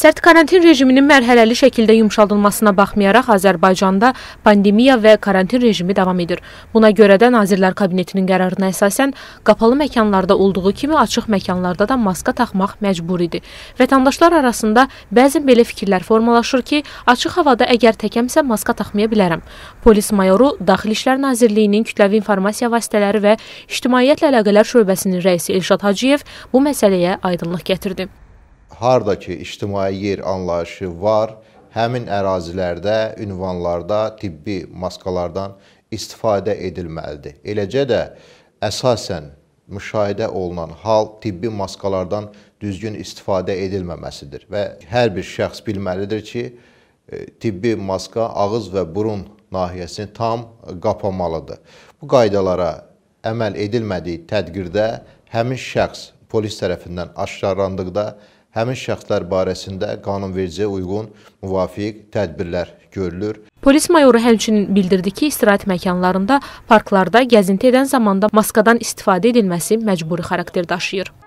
Sərt karantin rejiminin mərhələli şəkildə yumşaldılmasına baxmayaraq Azərbaycanda pandemiya və karantin rejimi davam edir. Buna görə də Nazirlər Kabinetinin qərarına əsasən qapalı məkanlarda olduğu kimi açıq məkanlarda da maska taxmaq məcburidir. Vətəndaşlar arasında bəzən belə fikirlər formalaşır ki, açıq havada əgər təkəmsə maska taxmaya bilərəm. Polis mayoru Daxili İşlər Nazirliyinin kütləvi informasiya vasitələri və ictimaiyyətlə əlaqələr şöbəsinin rəisi Elşad Hacıyev bu məsələyə aydınlıq gətirdi hardakı ictimai yer anlayışı var, həmin ərazilərdə, ünvanlarda tibbi maskalardan istifadə edilməlidir. Eləcə də əsasən müşahidə olunan hal tibbi maskalardan düzgün istifadə edilməməsidir və hər bir şəxs bilməlidir ki, e, tibbi maska ağız və burun nahiyəsini tam qapamalıdır. Bu qaydalara əməl edilmədiyi tədqirdə həmin şəxs polis tərəfindən aşkarlandıqda həmin şəxslər barəsində qanunvericiyə uyğun müvafiq tədbirlər görülür. Polis mayoru həmçinin bildirdi ki, istirahət məkanlarında, parklarda gəzinti edən zamanda maskadan istifadə edilməsi məcburi xarakter daşıyır.